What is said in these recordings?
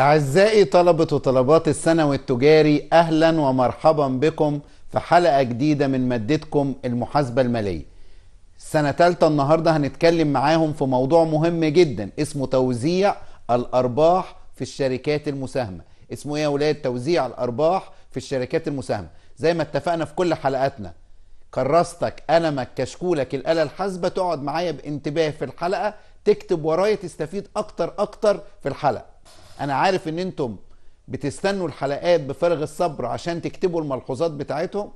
أعزائي طلبة وطلبات السنوي التجاري أهلا ومرحبا بكم في حلقة جديدة من مادتكم المحاسبة المالية سنة تالتة النهاردة هنتكلم معاهم في موضوع مهم جدا اسمه توزيع الأرباح في الشركات المساهمة اسمه ايه يا ولاد توزيع الأرباح في الشركات المساهمة زي ما اتفقنا في كل حلقاتنا كراستك قلمك كشكولك الآلة الحاسبة تقعد معايا بانتباه في الحلقة تكتب ورايا تستفيد أكتر أكتر في الحلقة انا عارف ان انتم بتستنوا الحلقات بفارغ الصبر عشان تكتبوا الملحوظات بتاعتهم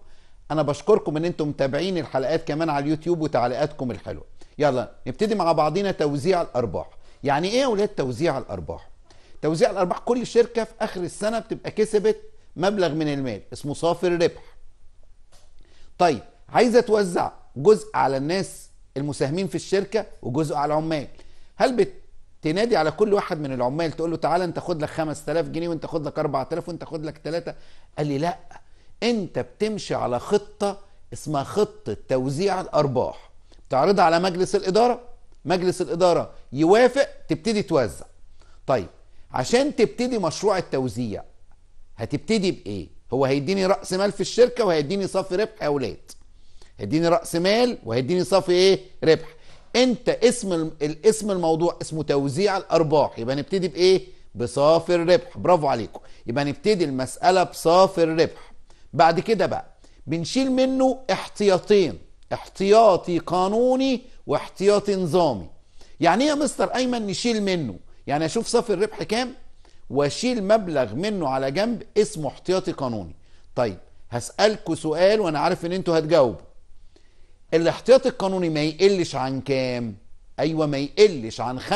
انا بشكركم ان انتم متابعين الحلقات كمان على اليوتيوب وتعليقاتكم الحلوه يلا نبتدي مع بعضينا توزيع الارباح يعني ايه يا اولاد توزيع الارباح توزيع الارباح كل شركه في اخر السنه بتبقى كسبت مبلغ من المال اسمه صافي الربح طيب عايزه توزع جزء على الناس المساهمين في الشركه وجزء على العمال هل بت تنادي على كل واحد من العمال تقول له تعالى انت خد لك 5000 جنيه وانت خد لك 4000 وانت خد لك 3 قال لي لا انت بتمشي على خطه اسمها خطه توزيع الارباح تعرضها على مجلس الاداره مجلس الاداره يوافق تبتدي توزع طيب عشان تبتدي مشروع التوزيع هتبتدي بايه هو هيديني راس مال في الشركه وهيديني صافي ربح يا اولاد هيديني راس مال وهيديني صافي ايه ربح انت اسم الاسم الموضوع اسمه توزيع الارباح يبقى نبتدي بايه بصافي الربح برافو عليكم يبقى نبتدي المساله بصافي الربح بعد كده بقى بنشيل منه احتياطين احتياطي قانوني واحتياطي نظامي يعني ايه يا مستر ايمن نشيل منه يعني اشوف صافي الربح كام واشيل مبلغ منه على جنب اسمه احتياطي قانوني طيب هسالكوا سؤال وانا عارف ان انتوا هتجاوبوا الاحتياط القانوني ما يقلش عن كام ايوه ما يقلش عن 5%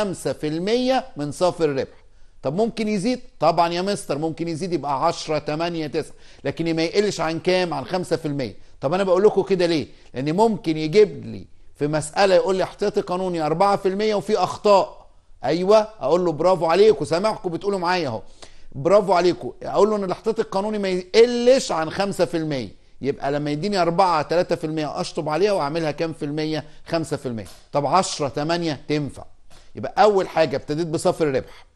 من صافي الربح طب ممكن يزيد طبعا يا مستر ممكن يزيد يبقى 10 8 9 لكن ما يقلش عن كام عن 5% طب انا بقول لكم كده ليه لان ممكن يجيب لي في مساله يقول لي احتياطي قانوني 4% وفي اخطاء ايوه اقول له برافو عليكم سامعكم بتقولوا معايا اهو برافو عليكم اقول له ان الاحتياطي القانوني ما يقلش عن 5% يبقى لما يديني 4 3% اشطب عليها واعملها كام في المية 5% طب 10 8 تنفع يبقى اول حاجة ابتديت بصفر الربح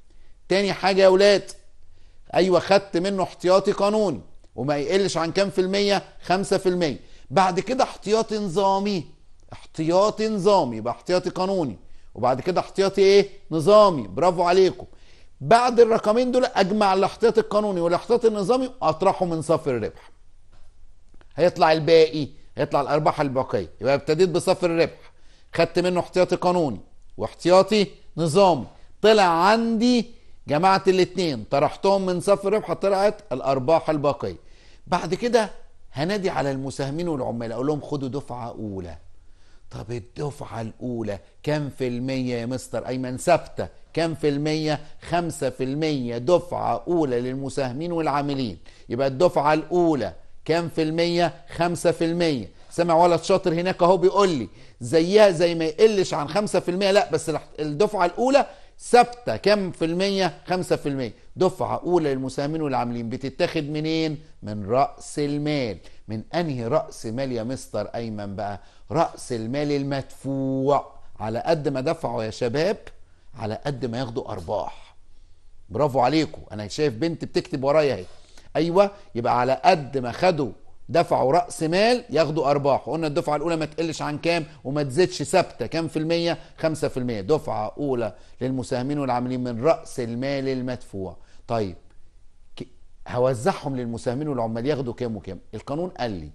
تاني حاجة يا ولاد ايوه خدت منه احتياطي قانوني وما يقلش عن كام في المية 5% بعد كده احتياطي نظامي احتياطي نظامي يبقى احتياطي قانوني وبعد كده احتياطي ايه نظامي برافو عليكم بعد الرقمين دول اجمع الاحتياط القانوني والاحتياط النظامي واطرحه من صفر الربح هيطلع الباقي هيطلع الارباح الباقيه يبقى ابتديت بصفر الربح خدت منه احتياطي قانوني واحتياطي نظامي طلع عندي جماعه الاثنين طرحتهم من صفر الربح طلعت الارباح الباقيه بعد كده هنادي على المساهمين والعمال اقول لهم خدوا دفعه اولى طب الدفعة الأولى كام في المية يا مستر أيمن ثابتة كام في المية خمسة في المية دفعة أولى للمساهمين والعاملين يبقى الدفعة الأولى كام في المية خمسة في المية سامع ولد شاطر هناك اهو بيقول لي زيها زي ما يقلش عن خمسة في المية لا بس الدفعة الاولى ثابتة كام في المية خمسة في المية دفعة اولى للمساهمين والعاملين بتتاخد منين من رأس المال من انهي رأس مال يا مستر ايمن بقى رأس المال المدفوع على قد ما دفعوا يا شباب على قد ما ياخدوا ارباح برافو عليكم انا شايف بنت بتكتب ورايا اهي ايوه يبقى على قد ما خدوا دفعوا راس مال ياخدوا ارباح وقلنا الدفعه الاولى ما تقلش عن كام وما تزيدش ثابته كام في الميه 5% في المية. دفعه اولى للمساهمين والعاملين من راس المال المدفوع طيب هوزعهم للمساهمين والعمال ياخدوا كام وكام القانون قال لي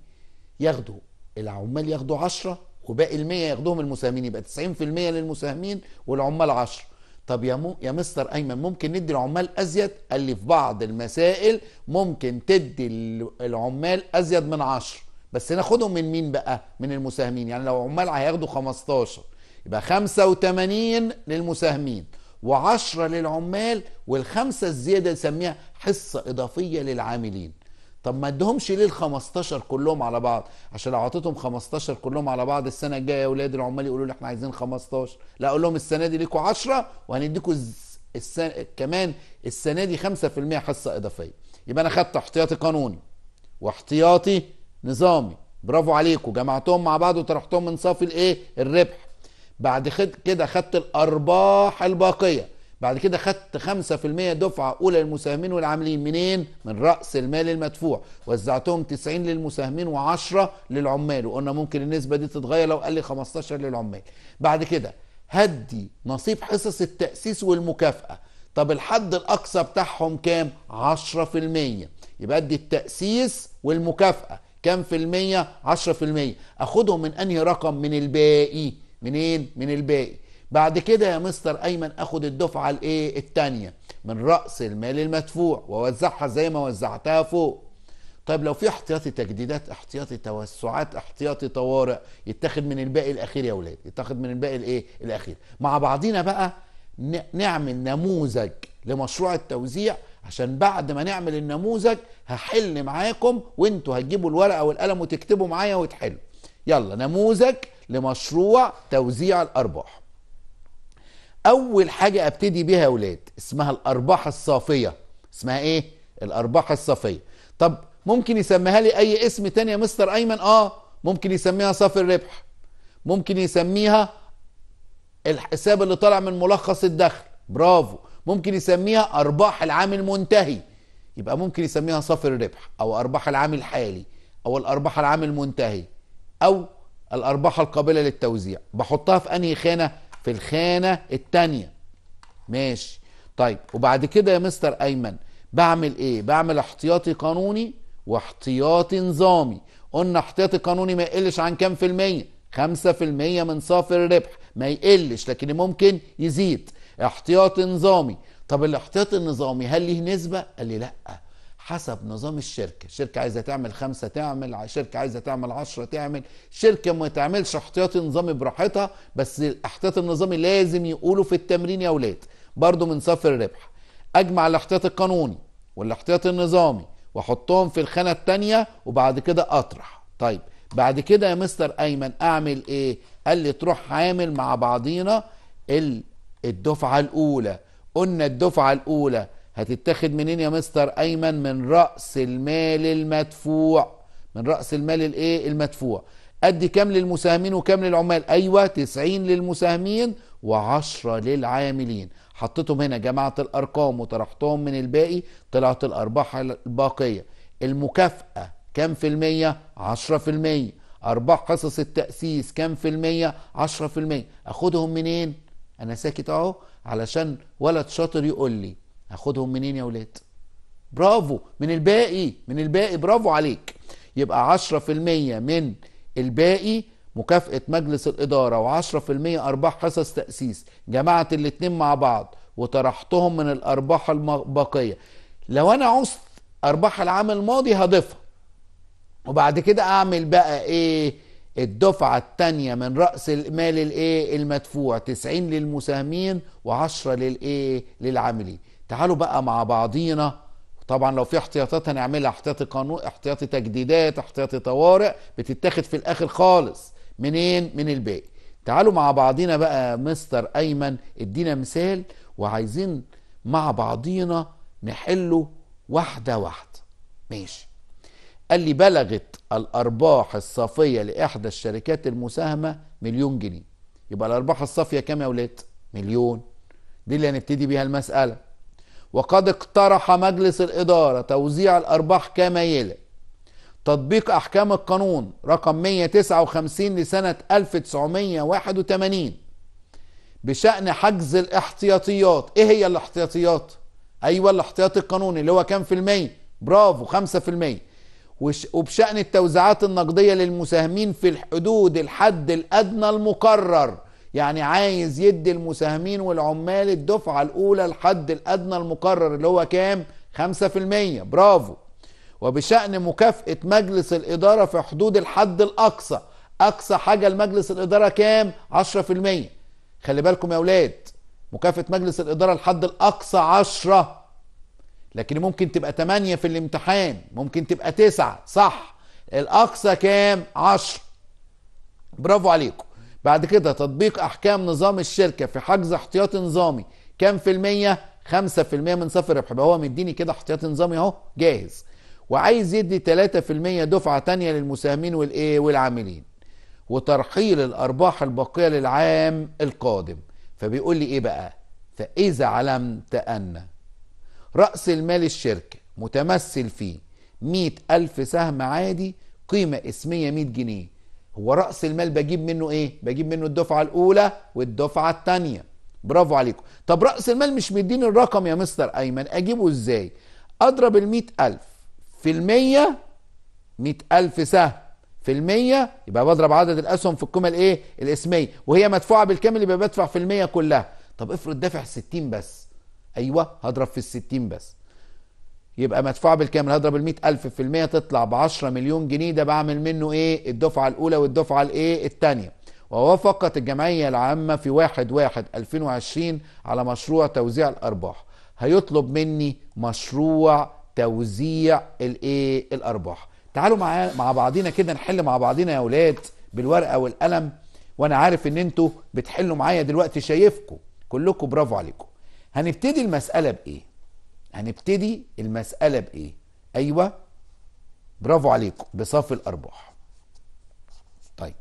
ياخدوا العمال ياخدوا 10 وباقي ال100 ياخدوهم المساهمين يبقى 90% للمساهمين والعمال 10 طب يا مو يا مستر ايمن ممكن ندي العمال ازيد قال لي في بعض المسائل ممكن تدي العمال ازيد من 10 بس ناخدهم من مين بقى من المساهمين يعني لو عمال هياخدوا 15 يبقى 85 للمساهمين و10 للعمال والخمسه الزياده نسميها حصه اضافيه للعاملين طب ما ادهمش ليه ال 15 كلهم على بعض عشان لو اعطيتهم 15 كلهم على بعض السنه الجايه يا اولاد العمال يقولوا لي احنا عايزين 15 لا اقول لهم السنه دي ليكوا 10 وهنديكوا السنة كمان السنه دي 5% حصه اضافيه يبقى انا خدت احتياطي قانوني واحتياطي نظامي برافو عليكم جمعتهم مع بعض وطرحتهم من صافي الايه الربح بعد كده خدت الارباح الباقيه بعد كده خدت 5% دفعة أولى للمساهمين والعاملين منين؟ من رأس المال المدفوع وزعتهم 90 للمساهمين و10 للعمال وقلنا ممكن النسبة دي تتغير لو قال لي 15 للعمال بعد كده هدي نصيب حصص التأسيس والمكافأة طب الحد الأقصى بتاعهم كام؟ 10% يبقى أدي التأسيس والمكافأة كام في المية؟ 10% أخدهم من أنهي رقم؟ من الباقي منين؟ من الباقي بعد كده يا مستر ايمن اخد الدفعه الايه التانيه من راس المال المدفوع واوزعها زي ما وزعتها فوق طيب لو في احتياطي تجديدات احتياطي توسعات احتياطي طوارئ يتاخد من الباقي الاخير يا اولاد يتاخد من الباقي الايه الاخير مع بعضينا بقى نعمل نموذج لمشروع التوزيع عشان بعد ما نعمل النموذج هحل معاكم وانتوا هتجيبوا الورقه والقلم وتكتبوا معايا وتحلوا يلا نموذج لمشروع توزيع الارباح اول حاجه ابتدي بيها يا اولاد اسمها الارباح الصافيه اسمها ايه الارباح الصافيه طب ممكن يسميها لي اي اسم تاني يا مستر ايمن اه ممكن يسميها صافي الربح ممكن يسميها الحساب اللي طالع من ملخص الدخل برافو ممكن يسميها ارباح العام المنتهي يبقى ممكن يسميها صافي الربح او ارباح العام الحالي او الارباح العام المنتهي او الارباح القابله للتوزيع بحطها في انهي خانه في الخانة التانية ماشي طيب وبعد كده يا مستر ايمن بعمل ايه بعمل احتياطي قانوني واحتياطي نظامي قلنا احتياطي قانوني ما يقلش عن كام في المية خمسة في المية من صافي الربح ما يقلش لكن ممكن يزيد احتياطي نظامي طب الاحتياطي النظامي هل ليه نسبة قال لي لأ حسب نظام الشركة شركة عايزة تعمل خمسة تعمل شركة عايزة تعمل عشرة تعمل شركة ما تعملش احتياطي نظامي براحتها بس الاحتياطي النظامي لازم يقولوا في التمرين يا ولاد برضو من صف الربح اجمع الاحتياط القانوني والاحتياط النظامي واحطهم في الخانة التانية وبعد كده اطرح طيب بعد كده يا مستر ايمن اعمل ايه قال لي تروح عامل مع بعضينا الدفعة الاولى قلنا الدفعة الاولى هتتاخد منين يا مستر ايمن من راس المال المدفوع من راس المال الايه المدفوع ادي كام للمساهمين وكام للعمال ايوه 90 للمساهمين و10 للعاملين حطيتهم هنا جمعت الارقام وطرحتهم من الباقي طلعت الارباح الباقيه المكافاه كام في المية 10 في المية ارباح قصص التاسيس كام في المية 10 في المية اخدهم منين انا ساكت اهو علشان ولد شاطر يقول لي هاخدهم منين يا ولاد برافو من الباقي من الباقي برافو عليك يبقى 10% من الباقي مكافأة مجلس الإدارة و10% أرباح حصص تأسيس جمعت الاتنين مع بعض وطرحتهم من الأرباح الباقية لو أنا عوزت أرباح العام الماضي هضيفها وبعد كده أعمل بقى إيه الدفعة التانية من رأس المال الإيه المدفوع 90 للمساهمين و10 للإيه للعاملين تعالوا بقى مع بعضينا طبعا لو في احتياطات هنعملها احتياطي قانون احتياطي تجديدات احتياطي طوارئ بتتاخد في الاخر خالص منين من الباقي تعالوا مع بعضينا بقى مستر ايمن ادينا مثال وعايزين مع بعضينا نحله واحده واحده ماشي قال لي بلغت الارباح الصافيه لاحدى الشركات المساهمه مليون جنيه يبقى الارباح الصافيه كام يا ولاد مليون دي اللي هنبتدي بيها المساله وقد اقترح مجلس الإدارة توزيع الأرباح كما يلي تطبيق أحكام القانون رقم 159 لسنة 1981 بشأن حجز الاحتياطيات إيه هي الاحتياطيات؟ أيوة الاحتياطي القانوني اللي هو كام في المية؟ برافو 5 في المية وبشأن التوزيعات النقدية للمساهمين في الحدود الحد الأدنى المقرر يعني عايز يدي المساهمين والعمال الدفعة الأولى الحد الأدنى المقرر اللي هو كام؟ 5% برافو وبشأن مكافأة مجلس الإدارة في حدود الحد الأقصى أقصى حاجة لمجلس الإدارة كام؟ 10% خلي بالكم يا أولاد مكافأة مجلس الإدارة الحد الأقصى 10 لكن ممكن تبقى 8 في الامتحان ممكن تبقى 9 صح الأقصى كام؟ 10 برافو عليكم بعد كده تطبيق احكام نظام الشركه في حجز احتياطي نظامي كام في المية 5% من صافي الربح يبقى هو مديني كده احتياطي نظامي اهو جاهز وعايز يدي 3% دفعه تانية للمساهمين والايه والعاملين وترحيل الارباح الباقيه للعام القادم فبيقول لي ايه بقى فاذا علمت ان راس المال الشركه متمثل في 100000 سهم عادي قيمه اسميه 100 جنيه هو راس المال بجيب منه ايه بجيب منه الدفعه الاولى والدفعه الثانيه برافو عليكم طب راس المال مش مديني الرقم يا مستر ايمن اجيبه ازاي اضرب ال ألف في المية مئة ألف سهم في المية يبقى بضرب عدد الأسهم في القيمة الإيه؟ الإسمية وهي مدفوعة بالكامل يبقى بدفع في المية كلها طب افرض دافع 60 بس أيوه هضرب في 60 بس يبقى مدفوع بالكامل هضرب ال 100000 في المية تطلع ب 10 مليون جنيه ده بعمل منه ايه الدفعة الأولى والدفعة الايه الثانية ووافقت الجمعية العامة في 1 1 2020 على مشروع توزيع الأرباح هيطلب مني مشروع توزيع الايه الأرباح تعالوا مع مع بعضينا كده نحل مع بعضينا يا اولاد بالورقة والقلم وانا عارف ان انتوا بتحلوا معايا دلوقتي شايفكم كلكم برافو عليكم هنبتدي المسألة بإيه هنبتدي المسألة بإيه؟ أيوه برافو عليكم بصافي الأرباح. طيب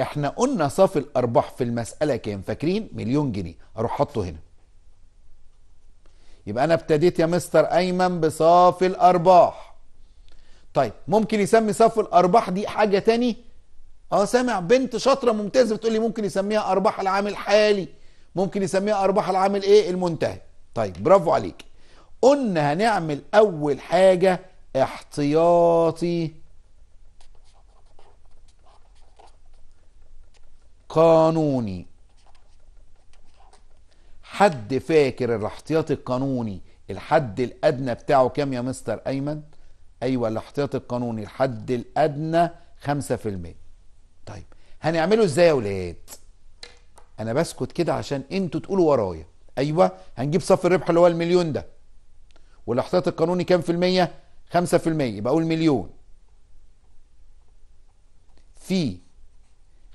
إحنا قلنا صافي الأرباح في المسألة كام؟ فاكرين؟ مليون جنيه أروح حاطه هنا. يبقى أنا ابتديت يا مستر أيمن بصافي الأرباح. طيب ممكن يسمي صافي الأرباح دي حاجة تاني؟ اه سامع بنت شاطره ممتازه بتقول لي ممكن يسميها ارباح العام الحالي ممكن يسميها ارباح العام الايه المنتهي طيب برافو عليكي قلنا هنعمل اول حاجة احتياطي قانوني حد فاكر الاحتياطي القانوني الحد الادنى بتاعه كام يا مستر ايمن ايوه الاحتياطي القانوني الحد الادنى 5% طيب هنعمله ازاي يا ولاد انا بسكت كده عشان انتوا تقولوا ورايا ايوه هنجيب صف الربح اللي هو المليون ده والاحتياط القانوني كام في المية؟ خمسة في المية يبقى أقول مليون في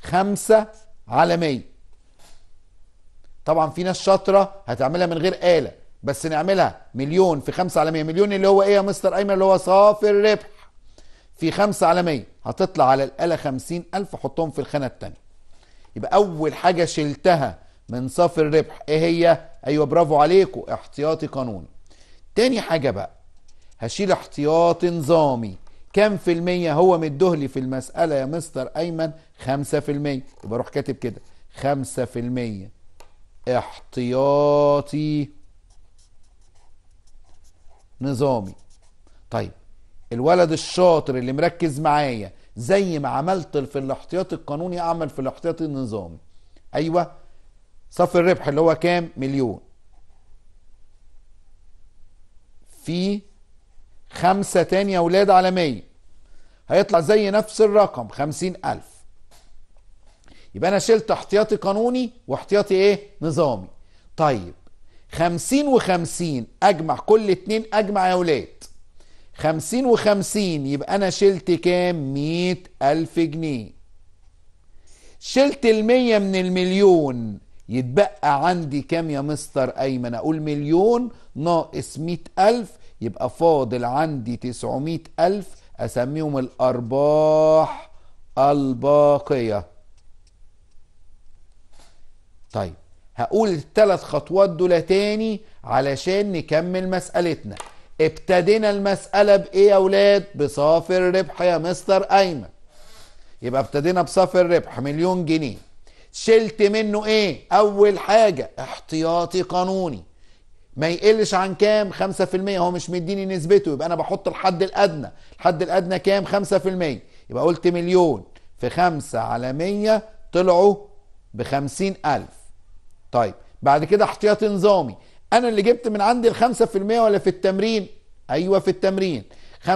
خمسة على مية طبعا في ناس شاطرة هتعملها من غير آلة بس نعملها مليون في خمسة على مية مليون اللي هو ايه يا مستر ايمن اللي هو صافي الربح في خمسة على مية هتطلع على الآلة خمسين ألف حطهم في الخانة التانية يبقى أول حاجة شلتها من صافي الربح ايه هي؟ أيوة برافو عليكم احتياطي قانوني تاني حاجة بقى هشيل احتياطي نظامي كام في المية هو مدهلي في المسألة يا مستر أيمن خمسة في المية يبقى روح كاتب كده خمسة في المية احتياطي نظامي طيب الولد الشاطر اللي مركز معايا زي ما عملت في الاحتياط القانوني اعمل في الاحتياط النظامي ايوه صافي الربح اللي هو كام مليون في خمسة تاني أولاد على مية هيطلع زي نفس الرقم خمسين ألف يبقى أنا شلت احتياطي قانوني واحتياطي إيه نظامي طيب خمسين وخمسين أجمع كل اتنين أجمع يا أولاد خمسين وخمسين يبقى أنا شلت كام مية ألف جنيه شلت المية من المليون يتبقى عندي كام يا مستر أيمن أقول مليون ناقص مئة ألف يبقى فاضل عندي تسعمائة ألف أسميهم الأرباح الباقية طيب هقول الثلاث خطوات دول تاني علشان نكمل مسألتنا ابتدينا المسألة بإيه يا أولاد بصافي الربح يا مستر أيمن يبقى ابتدينا بصافي الربح مليون جنيه شلت منه ايه اول حاجة احتياطي قانوني ما يقلش عن كام 5% هو مش مديني نسبته يبقى انا بحط الحد الادنى الحد الادنى كام 5% يبقى قلت مليون في 5 على 100 طلعوا ب 50000 طيب بعد كده احتياطي نظامي انا اللي جبت من عندي ال 5% ولا في التمرين ايوه في التمرين 5%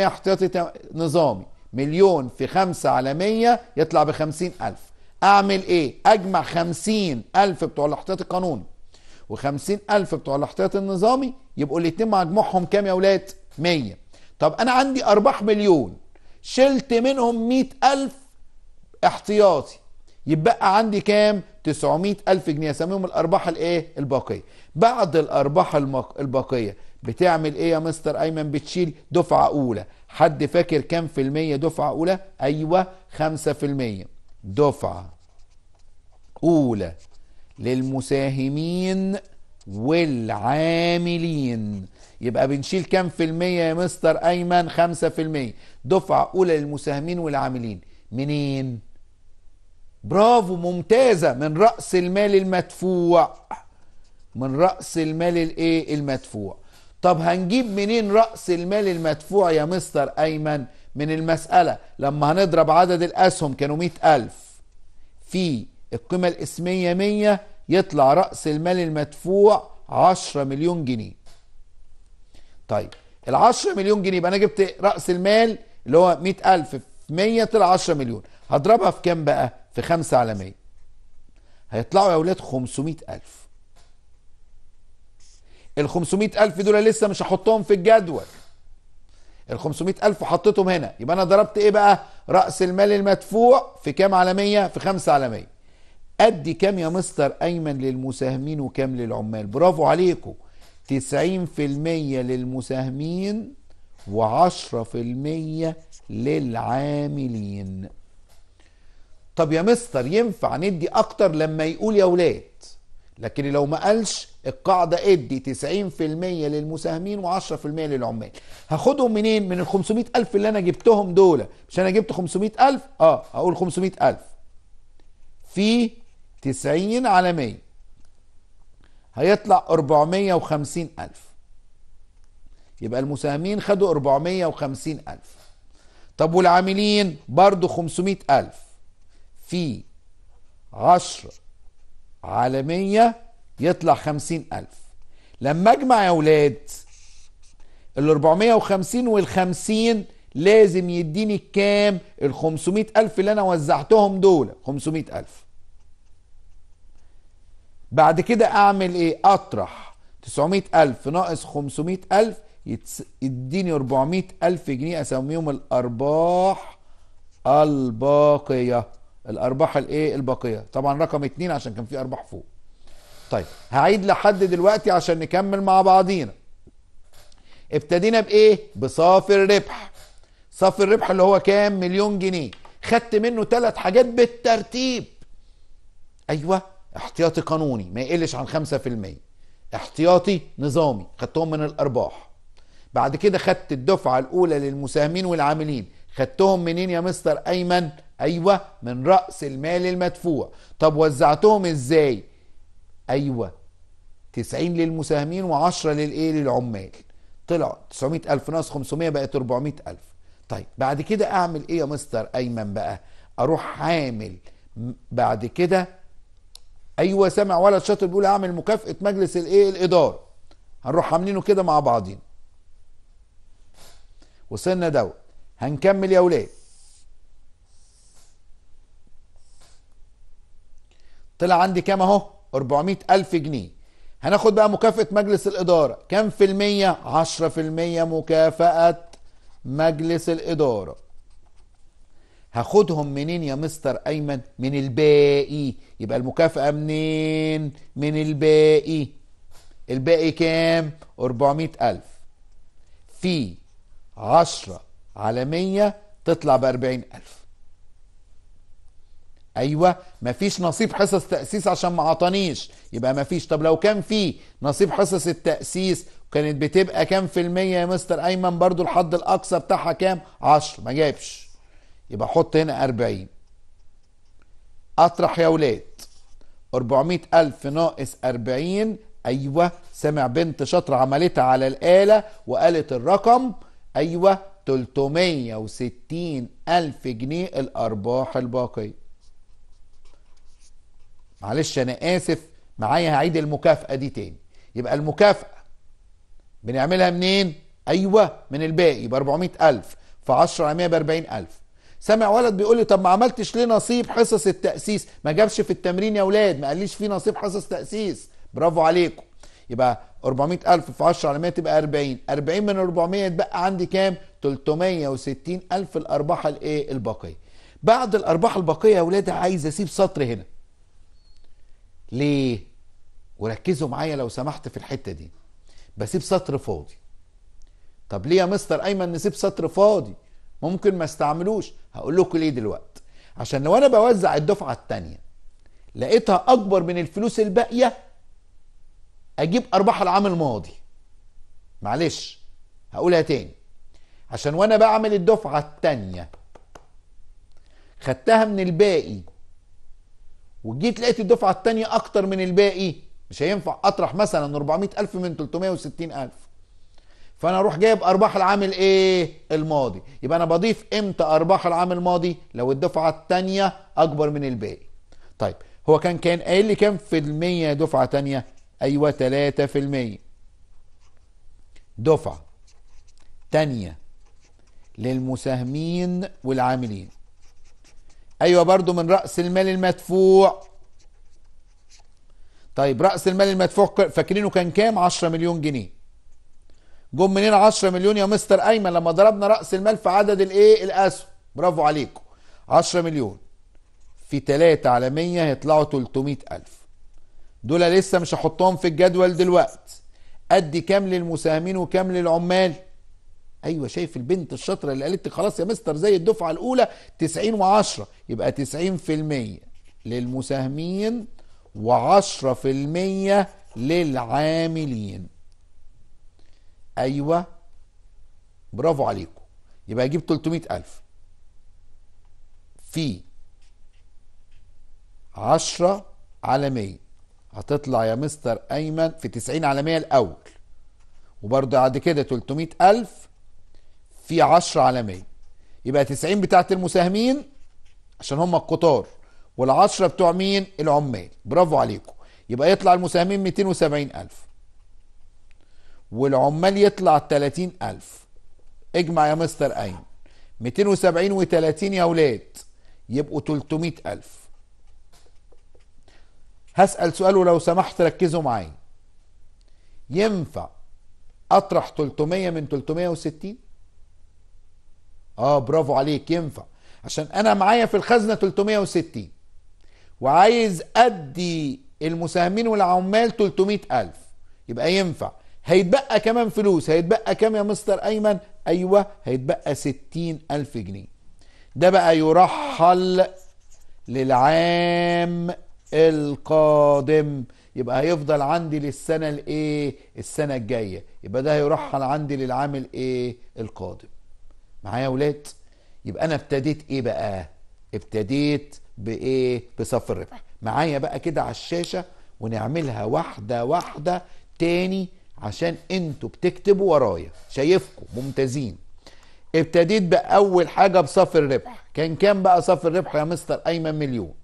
احتياطي نظامي مليون في 5 على 100 يطلع ب 50000 اعمل ايه اجمع 50000 بتوع الاحتياطي القانوني و ألف بتوع الاحتياط النظامي يبقوا الاثنين مجموعهم كام يا اولاد 100 طب أنا عندي أرباح مليون شلت منهم 100000 ألف احتياطي يبقى عندي كام؟ 900 ألف جنيه أسميهم الأرباح الإيه؟ الباقية. بعد الأرباح المق... الباقية بتعمل إيه يا مستر أيمن؟ بتشيل دفعة أولى. حد فاكر كام في المية دفعة أولى؟ أيوه 5% دفعة أولى للمساهمين والعاملين يبقى بنشيل كام في المية يا مستر أيمن خمسة في المية دفعة أولى للمساهمين والعاملين منين برافو ممتازة من رأس المال المدفوع من رأس المال الايه المدفوع طب هنجيب منين رأس المال المدفوع يا مستر أيمن من المسألة لما هنضرب عدد الأسهم كانوا مئة ألف في القيمة الاسمية 100 يطلع رأس المال المدفوع 10 مليون جنيه طيب ال 10 مليون جنيه يبقى انا جبت رأس المال اللي هو 100000 في 100 طلع 10 مليون هضربها في كام بقى في 5 على مية هيطلعوا يا خمسمية 500000 ال 500000 دول لسه مش هحطهم في الجدول ال 500000 حطيتهم هنا يبقى انا ضربت ايه بقى راس المال المدفوع في كام على 100 في 5 على 100 أدي كام يا مستر أيمن للمساهمين وكام للعمال برافو عليكم 90% للمساهمين و10% للعاملين طب يا مستر ينفع ندي أكتر لما يقول يا ولاد لكن لو ما قالش القاعدة ادي 90% للمساهمين و10% للعمال هاخدهم منين من الخمسمائة ألف اللي أنا جبتهم دول مش أنا جبت خمسمائة ألف اه هقول خمسمائة ألف في 90 على 100 هيطلع 450 ألف يبقى المساهمين خدوا 450 ألف طب والعاملين برضو 500 ألف في 10 على 100 يطلع 50 ألف لما أجمع يا ولاد ال 450 وال 50 لازم يديني كام ال 500 ألف اللي أنا وزعتهم دول 500 ألف بعد كده اعمل ايه اطرح 900 ألف ناقص 500 ألف يديني 400 ألف جنيه أسميهم الأرباح الباقية الأرباح الإيه الباقية طبعا رقم اتنين عشان كان في أرباح فوق طيب هعيد لحد دلوقتي عشان نكمل مع بعضينا ابتدينا بإيه بصافي الربح صافي الربح اللي هو كام مليون جنيه خدت منه ثلاث حاجات بالترتيب أيوه احتياطي قانوني ما يقلش عن 5% احتياطي نظامي خدتهم من الارباح بعد كده خدت الدفعه الاولى للمساهمين والعاملين خدتهم منين يا مستر ايمن ايوه من راس المال المدفوع طب وزعتهم ازاي ايوه 90 للمساهمين و10 للايه للعمال طلع تسعمية ألف ناقص 500 بقت أربعمية ألف طيب بعد كده أعمل إيه يا مستر أيمن بقى أروح عامل بعد كده ايوه سامع ولد شاطر بيقول هعمل مكافاه مجلس الايه الاداره هنروح عاملينه كده مع بعضين وصلنا دوت هنكمل يا ولاد طلع عندي كام اهو 400 ألف جنيه هناخد بقى مكافأة مجلس الإدارة كام في المية 10% مكافأة مجلس الإدارة هاخدهم منين يا مستر ايمن من الباقي يبقى المكافأة منين من الباقي الباقي كام 400 ألف في عشرة على مية تطلع بأربعين ألف أيوة مفيش نصيب حصص تأسيس عشان ما عطانيش يبقى مفيش طب لو كان في نصيب حصص التأسيس وكانت بتبقى كام في المية يا مستر أيمن برضو الحد الأقصى بتاعها كام عشر ما جابش يبقى حط هنا 40 اطرح يا ولاد 400 ألف ناقص 40 أيوة سمع بنت شاطرة عملتها على الآلة وقالت الرقم أيوة 360 ألف جنيه الأرباح الباقية معلش أنا آسف معايا هعيد المكافأة دي تاني يبقى المكافأة بنعملها منين؟ أيوة من الباقي ب 400 ألف ف 10 ب 40 ألف سامع ولد بيقول لي طب ما عملتش ليه نصيب حصص التاسيس ما جابش في التمرين يا اولاد ما قاليش في نصيب حصص تاسيس برافو عليكم يبقى 400000 في 10 على 100 تبقى 40 40 من 400 يتبقى عندي كام 360000 الارباح الايه الباقيه بعد الارباح الباقيه يا اولاد عايز اسيب سطر هنا ليه وركزوا معايا لو سمحت في الحته دي بسيب سطر فاضي طب ليه يا مستر ايمن نسيب سطر فاضي ممكن ما استعملوش هقول لكم ليه دلوقتي عشان لو انا بوزع الدفعه الثانيه لقيتها اكبر من الفلوس الباقيه اجيب ارباح العام الماضي معلش هقولها تاني عشان وانا بعمل الدفعه الثانيه خدتها من الباقي وجيت لقيت الدفعه الثانيه اكتر من الباقي مش هينفع اطرح مثلا 400 الف من 360 الف فانا اروح جايب ارباح العام الايه الماضي يبقى انا بضيف امتى ارباح العام الماضي لو الدفعه الثانيه اكبر من الباقي طيب هو كان كان قايل لي كام في المية دفعه ثانيه ايوه 3% دفعه ثانيه للمساهمين والعاملين ايوه برضو من راس المال المدفوع طيب راس المال المدفوع فاكرينه كان كام 10 مليون جنيه جم منين 10 مليون يا مستر ايمن لما ضربنا راس المال في عدد الايه الاسهم برافو عليكم 10 مليون في 3 على 100 هيطلعوا 300000 دول لسه مش هحطهم في الجدول دلوقتي ادي كام للمساهمين وكام للعمال ايوه شايف البنت الشاطره اللي قالت خلاص يا مستر زي الدفعه الاولى 90 و10 يبقى 90% للمساهمين و10% للعاملين ايوه برافو عليكم يبقى اجيب 300000 في 10 على 100 هتطلع يا مستر ايمن في 90 على 100 الاول وبرده بعد كده 300000 في 10 على 100 يبقى 90 بتاعه المساهمين عشان هم القطار وال10 بتوع مين العمال برافو عليكم يبقى يطلع المساهمين 270000 والعمال يطلع 30000 اجمع يا مستر أين 270 و30 يا ولاد يبقوا 300000 هسأل سؤال ولو سمحت ركزوا معايا ينفع أطرح 300 من 360 اه برافو عليك ينفع عشان انا معايا في الخزنه 360 وعايز ادي المساهمين والعمال 300000 يبقى ينفع هيتبقى كمان فلوس هيتبقى كام يا مستر ايمن ايوه هيتبقى ستين الف جنيه ده بقى يرحل للعام القادم يبقى هيفضل عندي للسنه الايه السنه الجايه يبقى ده هيرحل عندي للعام الايه القادم معايا يا ولاد يبقى انا ابتديت ايه بقى ابتديت بايه بصف الربح معايا بقى كده على الشاشه ونعملها واحده واحده تاني عشان انتوا بتكتبوا ورايا شايفكم ممتازين ابتديت باول حاجه بصافي الربح كان كام بقى صافي الربح يا مستر ايمن مليون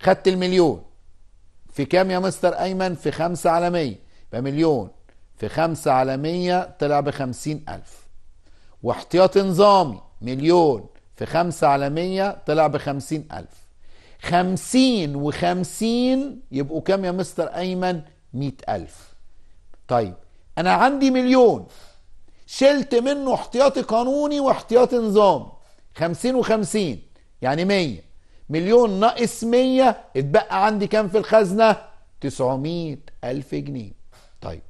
خدت المليون في كام يا مستر ايمن في خمسة على مية يبقى مليون في خمسة على مية طلع بخمسين الف واحتياطي نظامي مليون في خمسة على مية طلع بخمسين الف خمسين وخمسين يبقوا كام يا مستر ايمن مئة ألف طيب أنا عندي مليون شلت منه احتياطي قانوني واحتياطي نظام خمسين وخمسين يعني مية مليون ناقص مية اتبقى عندي كام في الخزنة تسعمية ألف جنيه طيب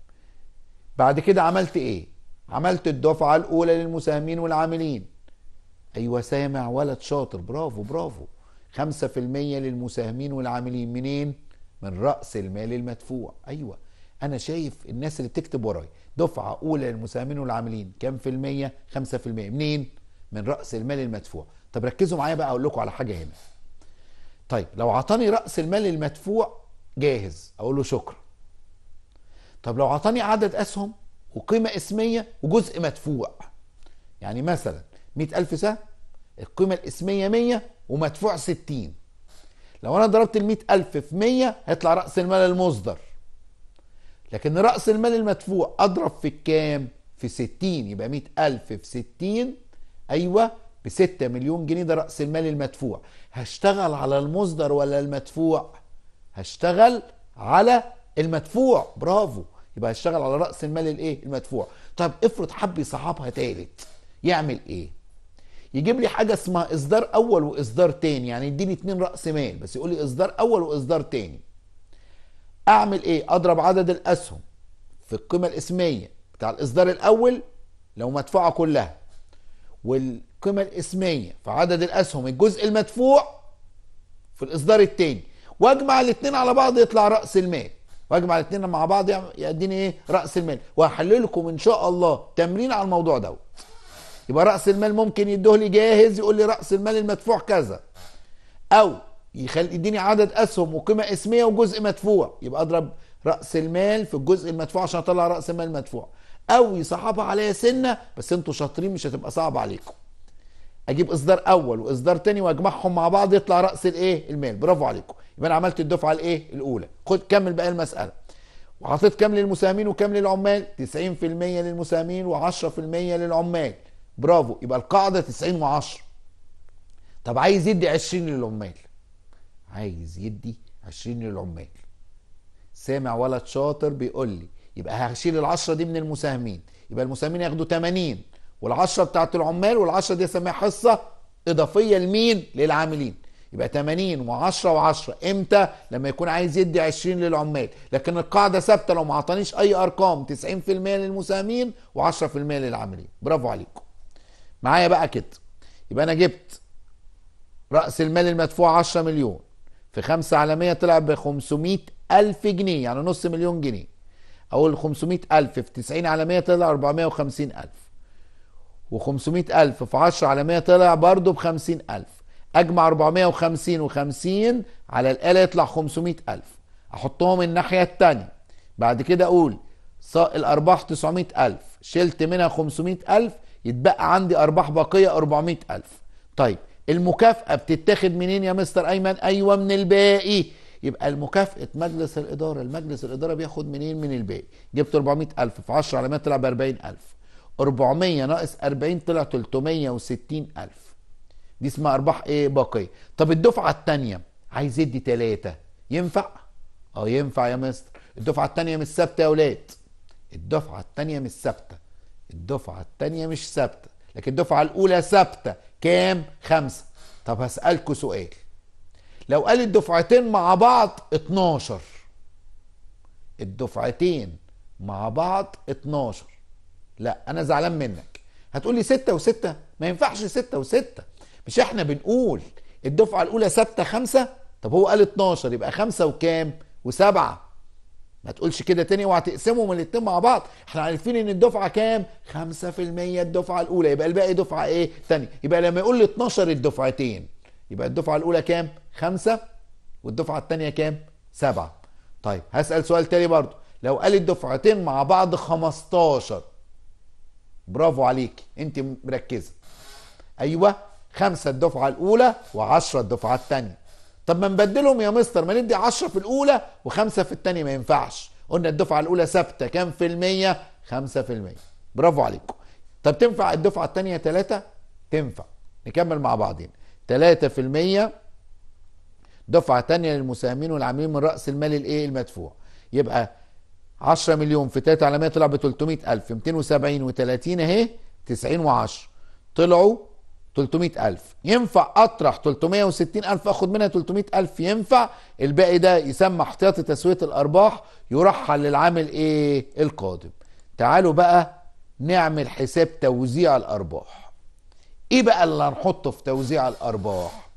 بعد كده عملت ايه عملت الدفعة الأولى للمساهمين والعاملين أيوة سامع ولد شاطر برافو برافو خمسة في المية للمساهمين والعاملين منين من رأس المال المدفوع أيوة أنا شايف الناس اللي بتكتب وراي دفعة أولى للمساهمين والعاملين كام في المية؟ خمسة في المية منين؟ من رأس المال المدفوع طب ركزوا معايا بقى أقول لكم على حاجة هنا طيب لو عطاني رأس المال المدفوع جاهز أقول له شكرا طب لو عطاني عدد أسهم وقيمة اسمية وجزء مدفوع يعني مثلا مئة ألف سهم القيمة الاسمية 100 ومدفوع 60 لو انا ضربت ال 100000 في 100 هيطلع راس المال المصدر لكن راس المال المدفوع اضرب في الكام في 60 يبقى 100000 في 60 ايوه ب 6 مليون جنيه ده راس المال المدفوع هشتغل على المصدر ولا المدفوع هشتغل على المدفوع برافو يبقى هشتغل على راس المال الايه المدفوع طب افرض حب يصعبها تالت يعمل ايه يجيب لي حاجه اسمها اصدار اول واصدار تاني يعني يديني اتنين راس مال بس يقول لي اصدار اول واصدار تاني اعمل ايه اضرب عدد الاسهم في القيمه الاسميه بتاع الاصدار الاول لو مدفوعه كلها والقيمه الاسميه في عدد الاسهم الجزء المدفوع في الاصدار التاني واجمع الاتنين على بعض يطلع راس المال واجمع الاثنين مع بعض يديني ايه راس المال وهحللكم ان شاء الله تمرين على الموضوع دوت يبقى راس المال ممكن يدوه لي جاهز يقول لي راس المال المدفوع كذا او يخلي يديني عدد اسهم وقيمه اسميه وجزء مدفوع يبقى اضرب راس المال في الجزء المدفوع عشان اطلع راس المال المدفوع او يصعبها عليا سنه بس انتوا شاطرين مش هتبقى صعبه عليكم اجيب اصدار اول واصدار تاني واجمعهم مع بعض يطلع راس الايه المال برافو عليكم يبقى انا عملت الدفعه الايه الاولى خد كمل بقى المساله وحطيت كام للمساهمين وكام للعمال 90% للمساهمين و10% للعمال برافو يبقى القاعده 90 و10 طب عايز يدي 20 للعمال عايز يدي 20 للعمال سامع ولد شاطر بيقول لي يبقى هشيل ال10 دي من المساهمين يبقى المساهمين ياخدوا 80 وال10 بتاعت العمال وال10 دي اسميها حصه اضافيه لمين؟ للعاملين يبقى 80 و10 و10 امتى؟ لما يكون عايز يدي 20 للعمال، لكن القاعده ثابته لو ما اعطانيش اي ارقام 90% للمساهمين و10% للعاملين، برافو عليكم. معايا بقى كده يبقى انا جبت راس المال المدفوع 10 مليون في خمسة عالمية طلع ب 500 ألف جنيه يعني نص مليون جنيه اقول 500 ألف في 90 عالمية طلع 450 ألف و 500 ألف في 10 عالمية طلع برضه ب 50 ألف أجمع 450 و50 على الآلة يطلع 500 ألف أحطهم الناحية التانية بعد كده أقول الأرباح 900 ألف شلت منها 500 ألف يتبقى عندي ارباح باقيه 400000 طيب المكافاه بتتاخد منين يا مستر ايمن ايوه من الباقي يبقى المكافاه مجلس الاداره المجلس الاداره بياخد منين من الباقي جبت 400000 في 10 علامات طلع ب 40000 400 ناقص 40 طلع 360000 دي اسمها ارباح ايه باقيه طب الدفعه الثانيه عايز يدي تلاتة ينفع اه ينفع يا مستر الدفعه الثانيه مش ثابته يا ولاد الدفعه الثانيه مش ثابته الدفعة التانية مش ثابتة لكن الدفعة الأولى ثابتة كام؟ خمسة طب هسألكوا سؤال لو قال الدفعتين مع بعض 12 الدفعتين مع بعض 12 لا أنا زعلان منك هتقول لي 6 و6 ما ينفعش 6 و6 مش احنا بنقول الدفعة الأولى ثابتة خمسة طب هو قال 12 يبقى خمسة وكام؟ وسبعة ما تقولش كده تاني وهتقسمهم الاتنين مع بعض احنا عارفين ان الدفعه كام 5% الدفعه الاولى يبقى الباقي دفعه ايه ثانيه يبقى لما يقول لي 12 الدفعتين يبقى الدفعه الاولى كام 5 والدفعه الثانيه كام 7 طيب هسال سؤال تاني برضو لو قال الدفعتين مع بعض 15 برافو عليك انت مركزه ايوه 5 الدفعه الاولى و10 الدفعه الثانيه طب ما نبدلهم يا مستر ما ندي 10 في الاولى و و5 في الثانيه ما ينفعش قلنا الدفعه الاولى ثابته كام في المية 5% برافو عليكم طب تنفع الدفعه الثانيه 3 تنفع نكمل مع بعضين 3% دفعه ثانيه للمساهمين والعاملين من راس المال الايه المدفوع يبقى 10 مليون في 3 على 100 طلع ب 300000 270 و30 اهي 90 و10 طلعوا 300000 ينفع اطرح 360000 اخد منها 300000 ينفع الباقي ده يسمى احتياطي تسويه الارباح يرحل للعامل ايه القادم تعالوا بقى نعمل حساب توزيع الارباح ايه بقى اللي هنحطه في توزيع الارباح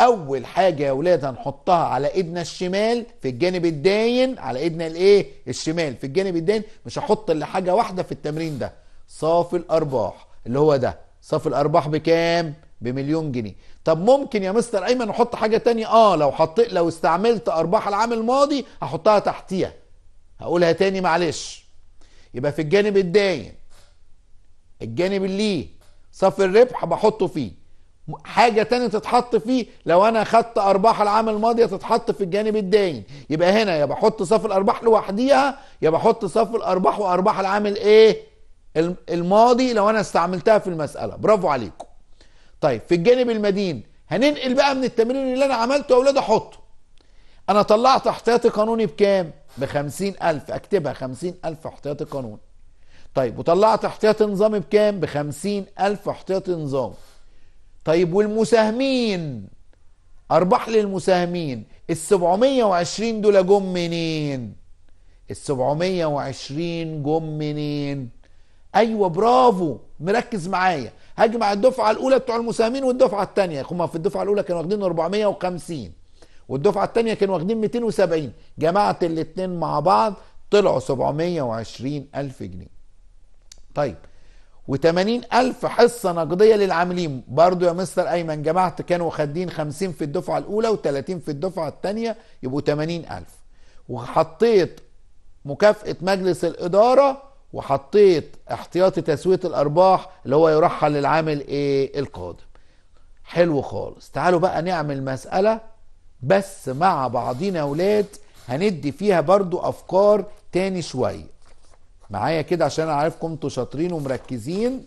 اول حاجه يا ولاد هنحطها على ايدنا الشمال في الجانب الداين على ايدنا الايه الشمال في الجانب الداين مش هحط الا حاجه واحده في التمرين ده صافي الارباح اللي هو ده صافي الارباح بكام بمليون جنيه طب ممكن يا مستر ايمن احط حاجه تانية اه لو حطيت لو استعملت ارباح العام الماضي هحطها تحتيها هقولها تاني معلش يبقى في الجانب الداين الجانب اللي صافي الربح بحطه فيه حاجة تانية تتحط فيه لو انا خدت ارباح العام الماضية تتحط في الجانب الداين يبقى هنا يا بحط صافي الارباح لوحديها يا بحط صافي الارباح وارباح العام الايه الماضي لو انا استعملتها في المساله برافو عليكم طيب في الجانب المدين هننقل بقى من التمرين اللي انا عملته يا اولاد احطه انا طلعت احتياطي قانوني بكام ب الف اكتبها خمسين الف احتياطي قانوني طيب وطلعت احتياطي نظامي بكام ب الف احتياطي نظام طيب والمساهمين ارباح للمساهمين ال 720 دول جم منين ال 720 جم منين ايوه برافو مركز معايا هجمع الدفعه الاولى بتوع المساهمين والدفعه الثانيه هم في الدفعه الاولى كانوا واخدين 450 والدفعه الثانيه كانوا واخدين 270 جمعت الاثنين مع بعض طلعوا 720 الف جنيه طيب و80 ألف حصة نقدية للعاملين برضو يا مستر أيمن جمعت كانوا خدين 50 في الدفعة الأولى و30 في الدفعة الثانية يبقوا 80 ألف وحطيت مكافأة مجلس الإدارة وحطيت احتياطي تسويه الارباح اللي هو يرحل للعامل ايه القادم حلو خالص تعالوا بقى نعمل مساله بس مع بعضينا يا ولاد هندي فيها برضو افكار تاني شويه معايا كده عشان انا عارفكم انتوا شاطرين ومركزين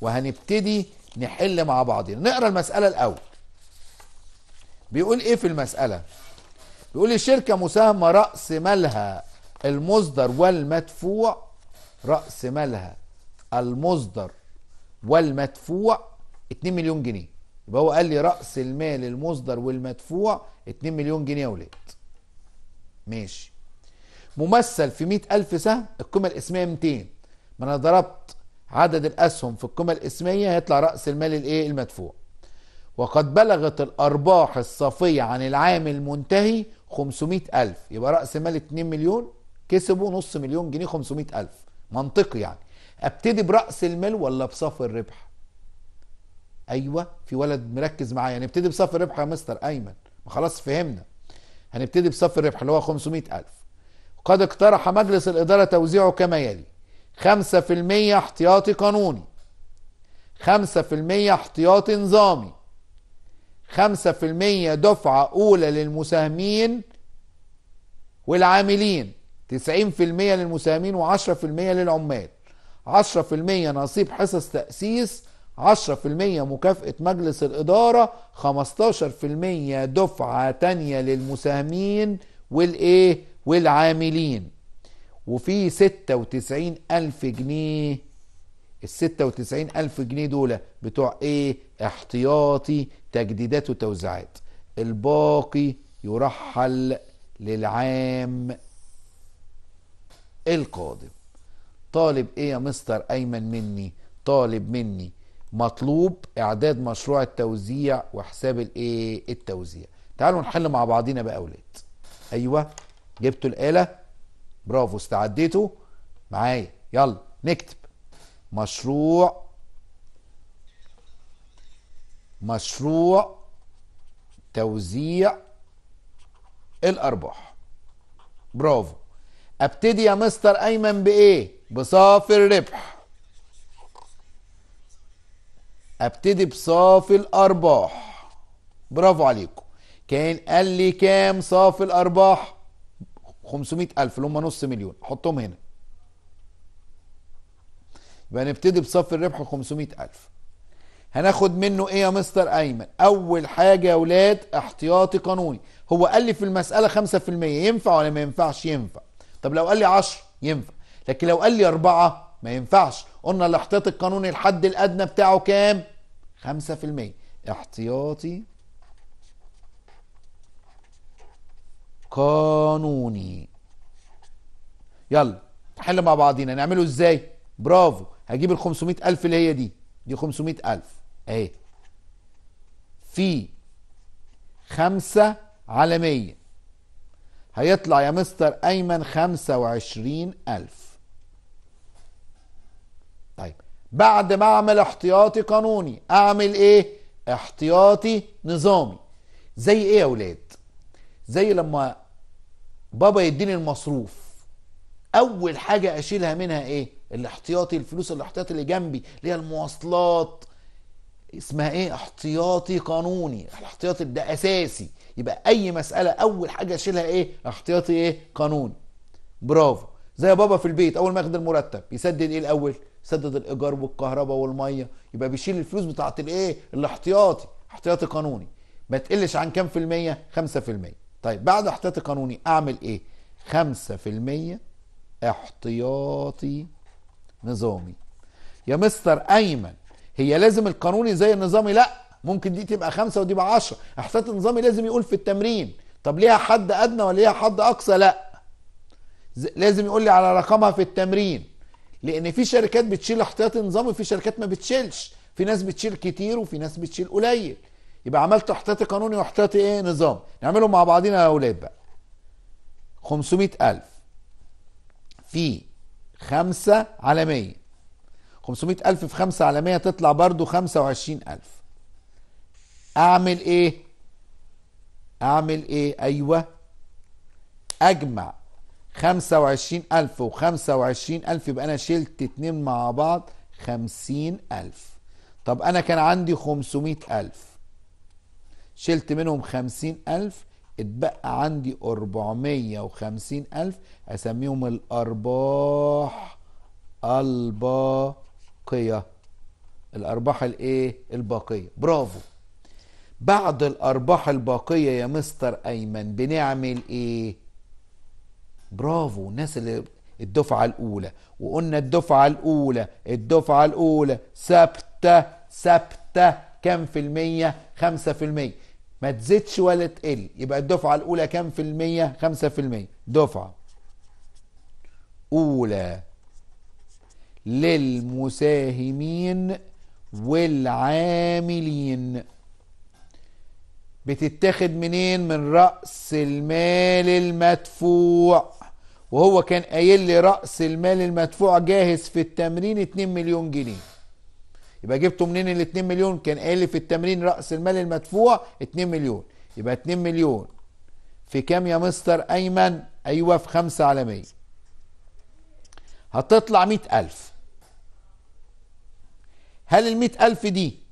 وهنبتدي نحل مع بعضنا نقرا المساله الاول بيقول ايه في المساله بيقول الشركه مساهمه راس مالها المصدر والمدفوع رأس مالها المصدر والمدفوع 2 مليون جنيه يبقى هو قال لي رأس المال المصدر والمدفوع 2 مليون جنيه يا ولاد ماشي ممثل في 100000 سهم القيمة الاسمية 200 ما انا ضربت عدد الاسهم في القيمة الاسمية هيطلع رأس المال الايه المدفوع وقد بلغت الارباح الصافية عن العام المنتهي 500000 يبقى رأس مال 2 مليون كسبوا نص مليون جنيه 500000 منطقي يعني ابتدي براس المال ولا بصف الربح ايوه في ولد مركز معايا نبتدي يعني بصف الربح يا مستر ايمن ما خلاص فهمنا هنبتدي بصف الربح اللي هو 500000 قد اقترح مجلس الاداره توزيعه كما يلي 5% احتياطي قانوني 5% احتياطي نظامي 5% دفعه اولى للمساهمين والعاملين 90% للمساهمين و10% للعمال 10% نصيب حصص تأسيس 10% مكافأة مجلس الإدارة 15% دفعة تانية للمساهمين والإيه والعاملين وفي 96 ألف جنيه ال 96 ألف جنيه دول بتوع إيه احتياطي تجديدات وتوزيعات الباقي يرحل للعام القادم طالب ايه يا مستر ايمن مني طالب مني مطلوب اعداد مشروع التوزيع وحساب الايه التوزيع تعالوا نحل مع بعضينا بقى اولاد ايوه جبتوا الاله برافو استعديتوا معايا يلا نكتب مشروع مشروع توزيع الارباح برافو ابتدي يا مستر ايمن بايه بصافي الربح ابتدي بصافي الارباح برافو عليكم كان قال لي كام صافي الارباح 500 الف اللي هم نص مليون حطهم هنا يبقى نبتدي بصافي الربح 500 الف هناخد منه ايه يا مستر ايمن اول حاجه يا ولاد احتياطي قانوني هو قال لي في المساله 5% ينفع ولا ما ينفعش ينفع طب لو قال لي 10 ينفع لكن لو قال لي 4 ما ينفعش قلنا الاحتياط القانوني الحد الأدنى بتاعه كام 5% احتياطي قانوني يلا نحل مع بعضينا نعمله ازاي برافو هجيب ال 500000 اللي هي دي دي 500000 اهي في خمسة على 100 هيطلع يا مستر أيمن خمسة وعشرين ألف طيب بعد ما أعمل احتياطي قانوني أعمل إيه؟ احتياطي نظامي زي إيه يا أولاد؟ زي لما بابا يديني المصروف أول حاجة أشيلها منها إيه؟ الاحتياطي الفلوس الاحتياطي اللي جنبي اللي هي المواصلات اسمها ايه احتياطي قانوني الاحتياطي ده اساسي يبقى اي مساله اول حاجه اشيلها ايه احتياطي ايه قانون برافو زي بابا في البيت اول ما ياخد المرتب يسدد ايه الاول يسدد الايجار والكهرباء والميه يبقى بيشيل الفلوس بتاعه الايه الاحتياطي احتياطي قانوني ما تقلش عن كام في المية خمسة في المية طيب بعد احتياطي قانوني اعمل ايه خمسة في المية احتياطي نظامي يا مستر ايمن هي لازم القانوني زي النظامي لا ممكن دي تبقى خمسة ودي بقى 10 احصائيات النظامي لازم يقول في التمرين طب ليها حد ادنى ولا ليها حد اقصى لا لازم يقول لي على رقمها في التمرين لان في شركات بتشيل احتياطي نظامي وفي شركات ما بتشيلش في ناس بتشيل كتير وفي ناس بتشيل قليل يبقى عملت احتياطي قانوني واحتياطي ايه نظام نعملهم مع بعضينا يا اولاد بقى 500000 في 5 على 100 500000 في 5 على 100 تطلع برده 25000 اعمل ايه اعمل ايه ايوه اجمع خمسة وعشرين ألف وخمسة وعشرين ألف يبقى أنا شلت اتنين مع بعض خمسين ألف طب أنا كان عندي خمسمية ألف شلت منهم خمسين ألف اتبقى عندي أربعمية وخمسين ألف أسميهم الأرباح الباقية الأرباح الإيه الباقية برافو بعد الارباح الباقيه يا مستر ايمن بنعمل ايه برافو الناس اللي الدفعه الاولى وقلنا الدفعه الاولى الدفعه الاولى ثابته ثابته كام في الميه خمسة في الميه ما تزيدش ولا تقل يبقى الدفعه الاولى كام في الميه خمسة في الميه دفعه اولى للمساهمين والعاملين بتتاخد منين من رأس المال المدفوع وهو كان قايل لي رأس المال المدفوع جاهز في التمرين 2 مليون جنيه يبقى جبته منين ال 2 مليون كان قايل لي في التمرين رأس المال المدفوع 2 مليون يبقى 2 مليون في كام يا مستر أيمن أيوة في 5 على 100 هتطلع 100000 هل ال 100000 دي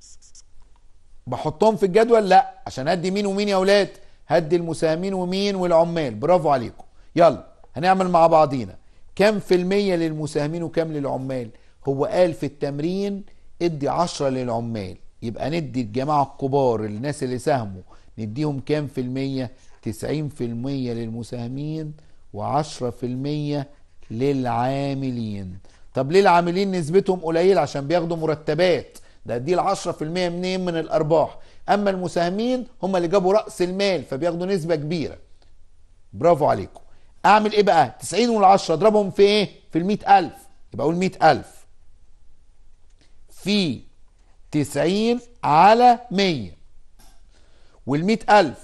بحطهم في الجدول لا عشان هدي مين ومين يا اولاد هدي المساهمين ومين والعمال برافو عليكم يلا هنعمل مع بعضينا كم في المية للمساهمين وكم للعمال هو قال في التمرين ادي عشرة للعمال يبقى ندي الجماعة الكبار الناس اللي ساهموا نديهم كام في المية تسعين في المية للمساهمين وعشرة في المية للعاملين طب ليه العاملين نسبتهم قليل عشان بياخدوا مرتبات ده دي ال 10% منين من الارباح اما المساهمين هم اللي جابوا راس المال فبياخدوا نسبه كبيره برافو عليكم اعمل ايه بقى 90 وال10 اضربهم في ايه في ال 100000 يبقى اقول 100000 في 90 على 100 وال 100000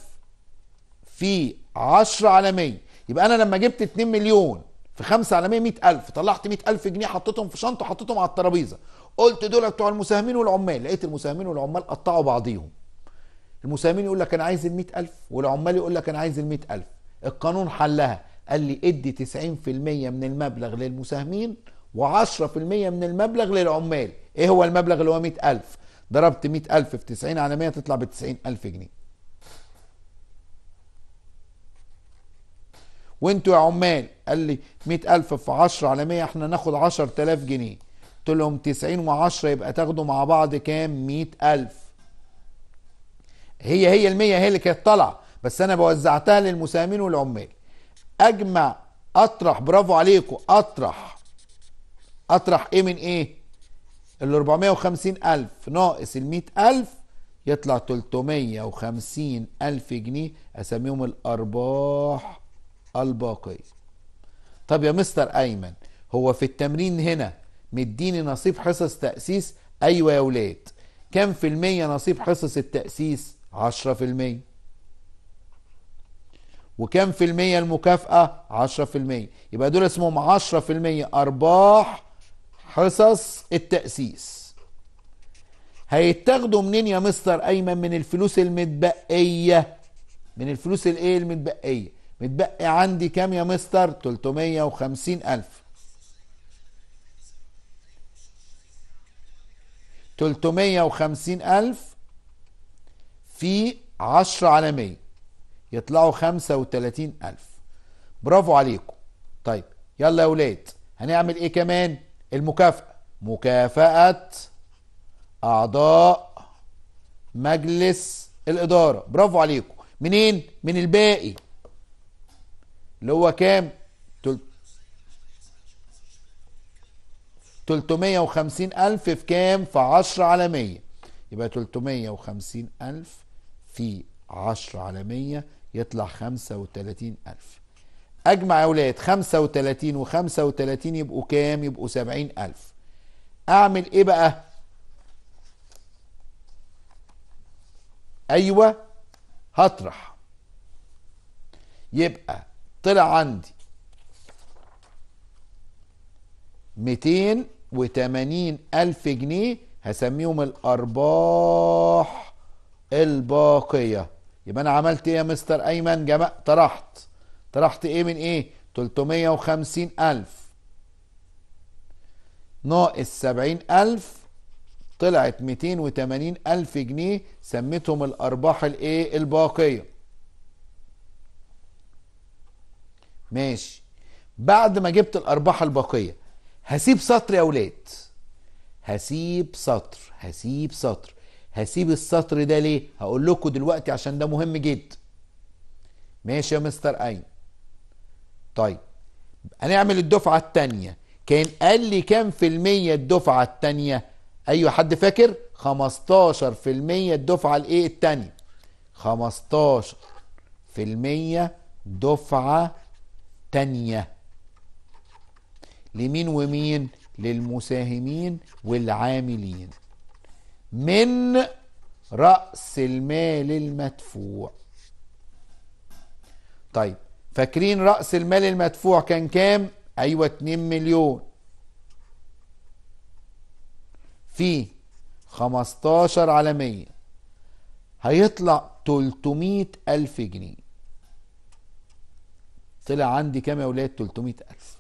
في 10 على 100 يبقى انا لما جبت 2 مليون في 5 على 100 100000 طلعت 100000 جنيه حطيتهم في شنطه وحطيتهم على الترابيزه قلت دول بتوع المساهمين والعمال لقيت المساهمين والعمال قطعوا بعضيهم المساهمين يقول لك انا عايز ال ألف والعمال يقول لك انا عايز ال ألف القانون حلها قال لي ادي 90% من المبلغ للمساهمين و10% من المبلغ للعمال ايه هو المبلغ اللي هو 100000 ضربت 100000 في 90 على 100 تطلع ب 90000 جنيه وانتوا يا عمال قال لي 100000 في 10 على 100 احنا ناخد 10000 جنيه قلت لهم 90 و10 يبقى تاخدوا مع بعض كام 100000 هي هي ال100 هي اللي كانت طالعه بس انا بوزعتها للمساهمين والعمال اجمع اطرح برافو عليكم اطرح اطرح ايه من ايه ال 450000 ناقص ال 100000 يطلع 350,000 جنيه أسميهم الأرباح الباقية طب يا مستر أيمن هو في التمرين هنا مديني نصيب حصص تأسيس أيوة يا ولاد كم في المية نصيب حصص التأسيس عشرة في المية وكم في المية المكافأة عشرة في المية يبقى دول اسمهم عشرة في المية أرباح حصص التأسيس هيتاخدوا منين يا مستر أيمن من الفلوس المتبقية من الفلوس الايه المتبقية متبقي عندي كام يا مستر 350 ألف 350 ألف في 10 على 100 يطلعوا 35 ألف برافو عليكم طيب يلا يا ولاد هنعمل ايه كمان المكافأة مكافأة أعضاء مجلس الإدارة برافو عليكم منين من الباقي اللي هو كام 350 ألف في كام في 10 على 100 يبقى 350 ألف في 10 على 100 يطلع 35 ألف أجمع يا ولاد 35 و35 يبقوا كام يبقوا 70 ألف أعمل إيه بقى أيوة هطرح يبقى طلع عندي 200 وثمانين ألف جنيه هسميهم الأرباح الباقية يبقى أنا عملت إيه يا مستر أيمن جمع طرحت طرحت إيه من إيه 350 ألف ناقص 70 ألف طلعت 280 ألف جنيه سميتهم الأرباح الإيه الباقية ماشي بعد ما جبت الأرباح الباقية هسيب سطر يا اولاد هسيب سطر هسيب سطر هسيب السطر ده ليه هقول لكم دلوقتي عشان ده مهم جدا ماشي يا مستر اين طيب هنعمل الدفعه الثانيه كان قال لي كام في المية الدفعة التانية؟ أيوة حد فاكر؟ 15 في المية الدفعة الإيه التانية؟ 15 في المية دفعة تانية لمين ومين للمساهمين والعاملين من رأس المال المدفوع طيب فاكرين رأس المال المدفوع كان كام ايوه 2 مليون في 15 على 100 هيطلع 300 ألف جنيه طلع عندي كام يا ولاد 300 ألف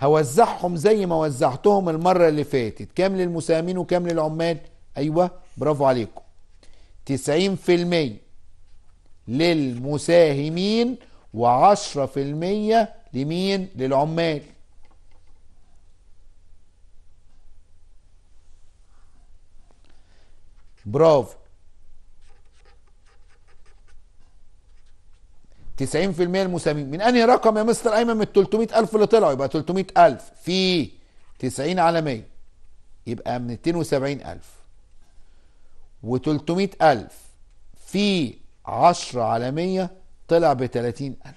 هوزعهم زي ما وزعتهم المرة اللي فاتت كام للمساهمين وكام للعمال أيوة برافو عليكم تسعين في المية للمساهمين وعشرة في المية لمين للعمال برافو 90% المسامين من انهي رقم يا مستر ايمن من 300000 اللي طلعوا يبقى 300000 في 90 على 100 يبقى 270000 و300000 في 10 على 100 طلع ب 30000 يبقى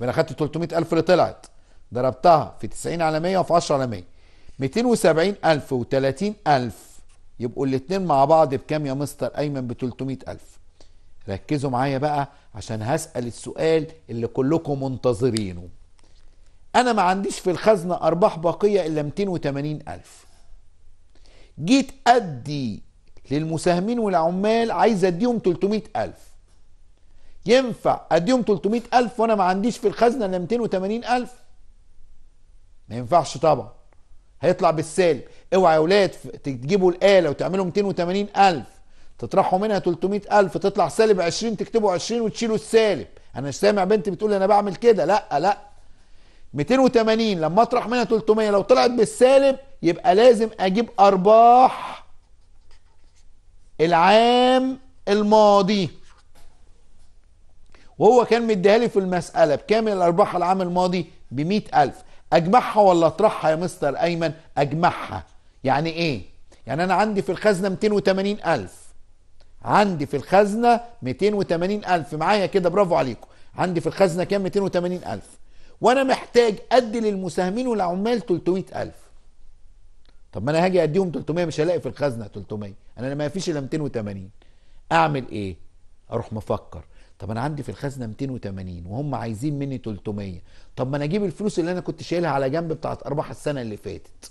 انا خدت 300000 اللي طلعت ضربتها في 90 على 100 وفي 10 على 100 270000 و30000 يبقوا الاثنين مع بعض بكام يا مستر ايمن ب 300000 ركزوا معايا بقى عشان هسأل السؤال اللي كلكم منتظرينه أنا ما عنديش في الخزنة أرباح باقية إلا 280 ألف جيت أدي للمساهمين والعمال عايز أديهم 300 ألف ينفع أديهم 300 ألف وأنا ما عنديش في الخزنة إلا 280 ألف ما ينفعش طبعا هيطلع بالسالب اوعى يا ولاد تجيبوا الآلة وتعملوا 280 ألف تطرحوا منها 300 ألف تطلع سالب 20 تكتبوا 20 وتشيلوا السالب أنا مش سامع بنت بتقول أنا بعمل كده لا لا 280 لما أطرح منها 300 لو طلعت بالسالب يبقى لازم أجيب أرباح العام الماضي وهو كان مديها لي في المسألة بكامل الأرباح العام الماضي ب 100000 أجمعها ولا أطرحها يا مستر أيمن أجمعها يعني إيه؟ يعني أنا عندي في الخزنة 280000 عندي في الخزنة 280 ألف معايا كده برافو عليكم عندي في الخزنة كام 280 ألف وأنا محتاج أدي للمساهمين والعمال 300 ألف طب ما أنا هاجي أديهم 300 مش هلاقي في الخزنة 300 أنا ما فيش إلا 280 أعمل إيه أروح مفكر طب انا عندي في الخزنه 280 وهم عايزين مني 300 طب ما انا اجيب الفلوس اللي انا كنت شايلها على جنب بتاعت ارباح السنه اللي فاتت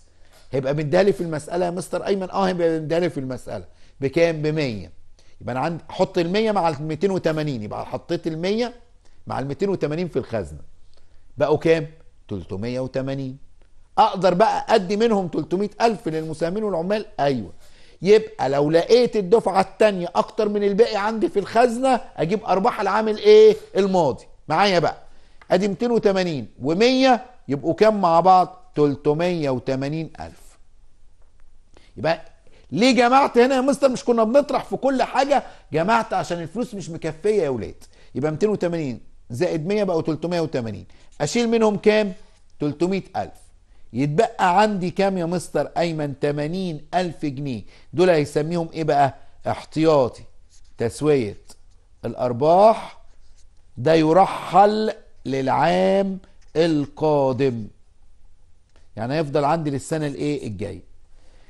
هيبقى مديها لي في المساله يا مستر ايمن اه هيبقى مديها لي في المساله بكام ب 100 يبقى انا عندي احط ال 100 مع ال 280 يبقى حطيت ال 100 مع ال 280 في الخزنه بقوا كام 380 اقدر بقى ادي منهم 300000 للمساهمين والعمال ايوه يبقى لو لقيت الدفعه الثانيه اكتر من الباقي عندي في الخزنه اجيب ارباح العام ايه الماضي معايا بقى ادي 280 و100 يبقوا كام مع بعض 380000 يبقى ليه جمعت هنا يا مستر مش كنا بنطرح في كل حاجه جمعت عشان الفلوس مش مكفيه يا ولاد يبقى 280 زائد 100 بقوا 380 اشيل منهم كام 300000 يتبقى عندي كام يا مستر ايمن 80000 جنيه دول هيسميهم ايه بقى احتياطي تسويه الارباح ده يرحل للعام القادم يعني هيفضل عندي للسنه الايه الجايه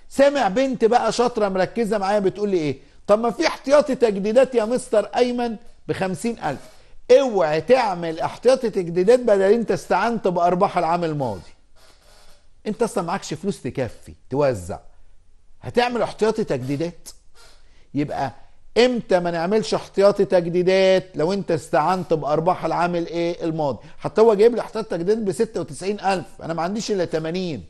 سامع بنت بقى شاطره مركزه معايا بتقول لي ايه طب ما في احتياطي تجديدات يا مستر ايمن ب 50000 اوعى تعمل احتياطي تجديدات بدل انت استعنت بارباح العام الماضي انت اصلا معكش فلوس تكفي توزع هتعمل احتياطي تجديدات يبقى امتى ما نعملش احتياطي تجديدات لو انت استعنت بارباح العام الايه الماضي حتى هو جايب لي احتياطي تجديدات ب 96000 انا ما عنديش الا 80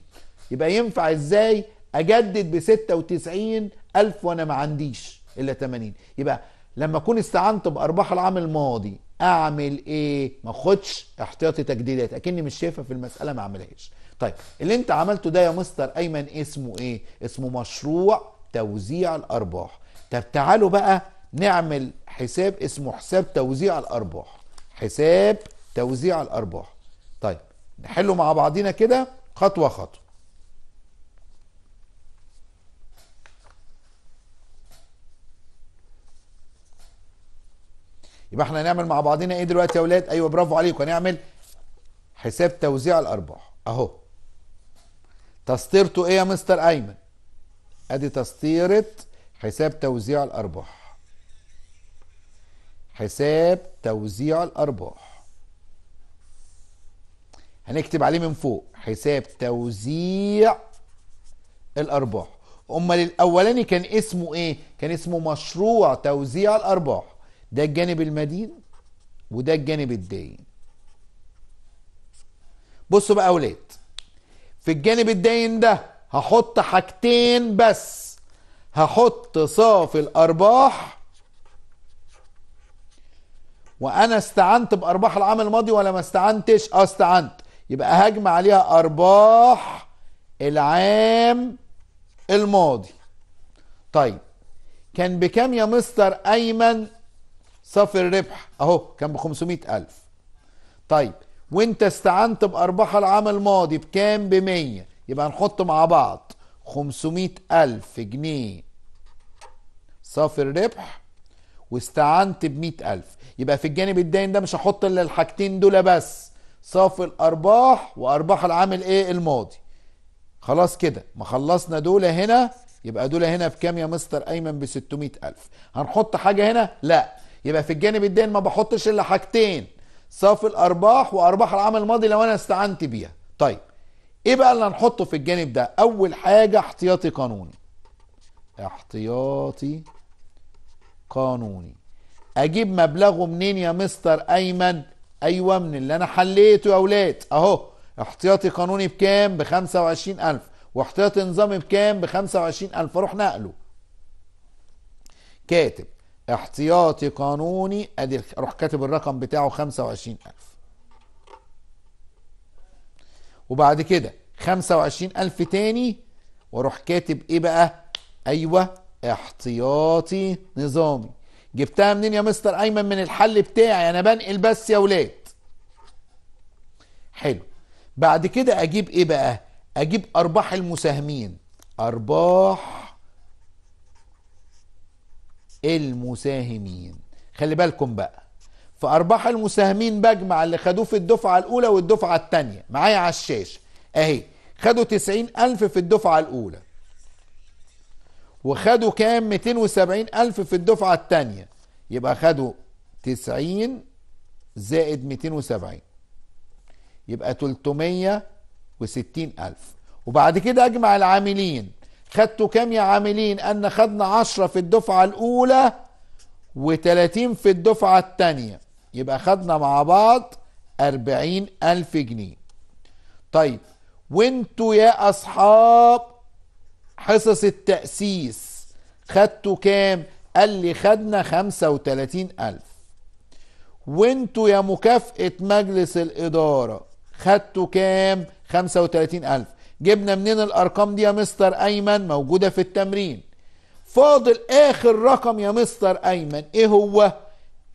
يبقى ينفع ازاي اجدد ب 96 الف وانا ما عنديش الا 80 يبقى لما اكون استعنت بارباح العام الماضي اعمل ايه ما اخدش احتياطي تجديدات اكني مش شايفها في المساله ما اعملهاش طيب اللي انت عملته ده يا مستر ايمن اسمه ايه اسمه مشروع توزيع الارباح طب تعالوا بقى نعمل حساب اسمه حساب توزيع الارباح حساب توزيع الارباح طيب نحله مع بعضينا كده خطوه خطوه يبقى احنا هنعمل مع بعضنا ايه دلوقتي يا اولاد ايوه برافو عليكم هنعمل حساب توزيع الارباح اهو تسطيرته ايه يا مستر ايمن ادي تسطيره حساب توزيع الارباح حساب توزيع الارباح هنكتب عليه من فوق حساب توزيع الارباح امال الاولاني كان اسمه ايه كان اسمه مشروع توزيع الارباح ده الجانب المدين وده الجانب الدين بصوا بقى اولاد في الجانب الدين ده هحط حاجتين بس هحط صافي الارباح وانا استعنت بارباح العام الماضي ولا ما استعنتش اه استعنت يبقى هجمع عليها ارباح العام الماضي طيب كان بكام يا مستر ايمن صافي الربح اهو كان ب 500000 طيب وانت استعنت بارباح العام الماضي بكام ب 100 يبقى هنحط مع بعض 500000 جنيه صافي الربح واستعنت ب 100000 يبقى في الجانب الداين ده مش هحط الا الحاجتين دول بس صافي الارباح وارباح العام الايه الماضي خلاص كده ما خلصنا دول هنا يبقى دول هنا بكام يا مستر ايمن ب 600000 هنحط حاجه هنا لا يبقى في الجانب الدين ما بحطش الا حاجتين صافي الارباح وارباح العام الماضي لو انا استعنت بيها طيب ايه بقى اللي هنحطه في الجانب ده اول حاجه احتياطي قانوني احتياطي قانوني اجيب مبلغه منين يا مستر ايمن ايوه من اللي انا حليته يا اولاد اهو احتياطي قانوني بكام ب 25000 واحتياطي نظامي بكام ب 25000 اروح نقله كاتب احتياطي قانوني ادي اروح كاتب الرقم بتاعه 25000 وبعد كده 25000 تاني واروح كاتب ايه بقى ايوه احتياطي نظامي جبتها منين يا مستر ايمن من الحل بتاعي انا بنقل بس يا ولاد حلو بعد كده اجيب ايه بقى اجيب ارباح المساهمين ارباح المساهمين خلي بالكم بقى في ارباح المساهمين بجمع اللي خدوه في الدفعه الاولى والدفعه الثانيه معايا على الشاشه اهي خدوا 90000 في الدفعه الاولى وخدوا كام 270000 في الدفعه الثانيه يبقى خدوا 90 زائد 270 يبقى 360000 ألف وبعد كده أجمع العاملين خدتوا كام يا عاملين ان خدنا عشرة في الدفعة الاولى وتلاتين في الدفعة التانية يبقى خدنا مع بعض أربعين ألف جنيه طيب وانتوا يا أصحاب حصص التأسيس خدتوا كام قال لي خدنا خمسة وتلاتين ألف وانتوا يا مكافأة مجلس الإدارة خدتوا كام خمسة وتلاتين ألف جبنا منين الارقام دي يا مستر ايمن موجوده في التمرين فاضل اخر رقم يا مستر ايمن ايه هو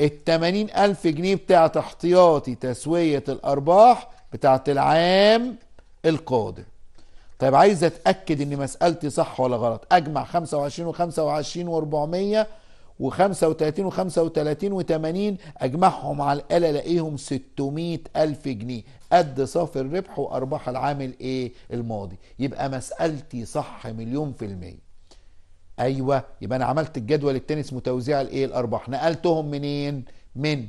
التمانين الف جنيه بتاعت احتياطي تسوية الارباح بتاعت العام القادم طيب عايز اتأكد ان مسألتي صح ولا غلط اجمع 25 و 25 و 400 و 35 و 35 و 80 اجمعهم على الآلة الاقيهم 600 الف جنيه قد صافي الربح وارباح العام الايه الماضي يبقى مسالتي صح مليون في الميه ايوه يبقى انا عملت الجدول التاني اسمه توزيع الايه الارباح نقلتهم منين من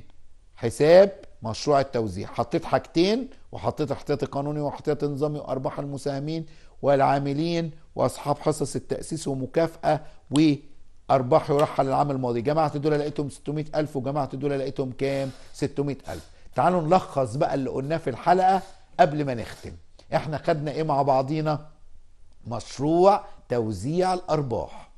حساب مشروع التوزيع حطيت حاجتين وحطيت احتياطي قانوني واحتياطي نظامي وارباح المساهمين والعاملين واصحاب حصص التاسيس ومكافاه وارباح يرحل العام الماضي جمعت دول لقيتهم 600000 وجمعت دول لقيتهم كام 600000 تعالوا نلخص بقى اللي قلناه في الحلقه قبل ما نختم احنا خدنا ايه مع بعضينا مشروع توزيع الارباح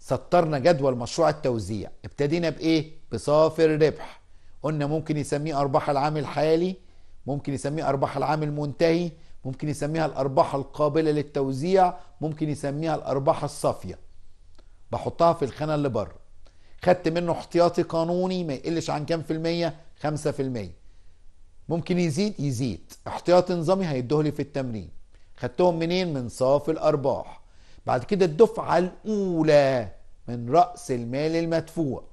سطرنا جدول مشروع التوزيع ابتدينا بايه بصافي الربح قلنا ممكن يسميه ارباح العام الحالي ممكن يسميه ارباح العام المنتهي ممكن يسميها الارباح القابله للتوزيع ممكن يسميها الارباح الصافيه بحطها في الخانه اللي بره خدت منه احتياطي قانوني ما يقلش عن كام في المية 5% ممكن يزيد يزيد احتياطي نظامي لي في التمرين خدتهم منين من صافي الارباح بعد كده الدفعه الاولى من راس المال المدفوع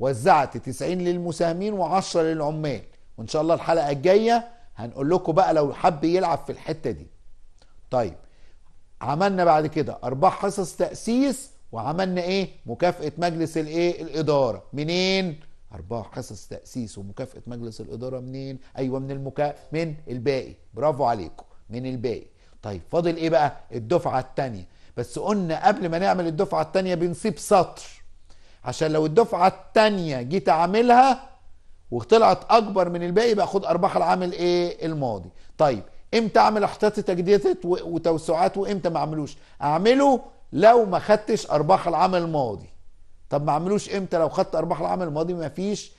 وزعت 90 للمساهمين و10 للعمال وان شاء الله الحلقه الجايه هنقول لكم بقى لو حب يلعب في الحته دي طيب عملنا بعد كده ارباح حصص تاسيس وعملنا ايه مكافاه مجلس الايه الاداره منين أربعة حصص تأسيس ومكافأة مجلس الإدارة منين؟ أيوة من المكا من الباقي برافو عليكم من الباقي طيب فاضل إيه بقى؟ الدفعة التانية بس قلنا قبل ما نعمل الدفعة التانية بنسيب سطر عشان لو الدفعة التانية جيت أعملها وطلعت أكبر من الباقي بقى خد أرباح العام إيه الماضي طيب امتى اعمل احتياطي تجديد وتوسعات وامتى ما اعملوش اعمله لو ما خدتش ارباح العام الماضي طب ما عملوش امتى لو خدت ارباح العام الماضي ما فيش